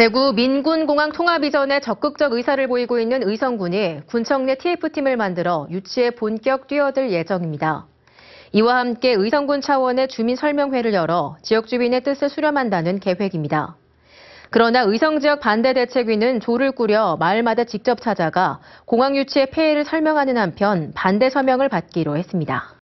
대구 민군공항 통합 이전에 적극적 의사를 보이고 있는 의성군이 군청 내 TF팀을 만들어 유치에 본격 뛰어들 예정입니다. 이와 함께 의성군 차원의 주민 설명회를 열어 지역 주민의 뜻을 수렴한다는 계획입니다. 그러나 의성 지역 반대 대책위는 조를 꾸려 마을마다 직접 찾아가 공항 유치의 폐해를 설명하는 한편 반대 서명을 받기로 했습니다.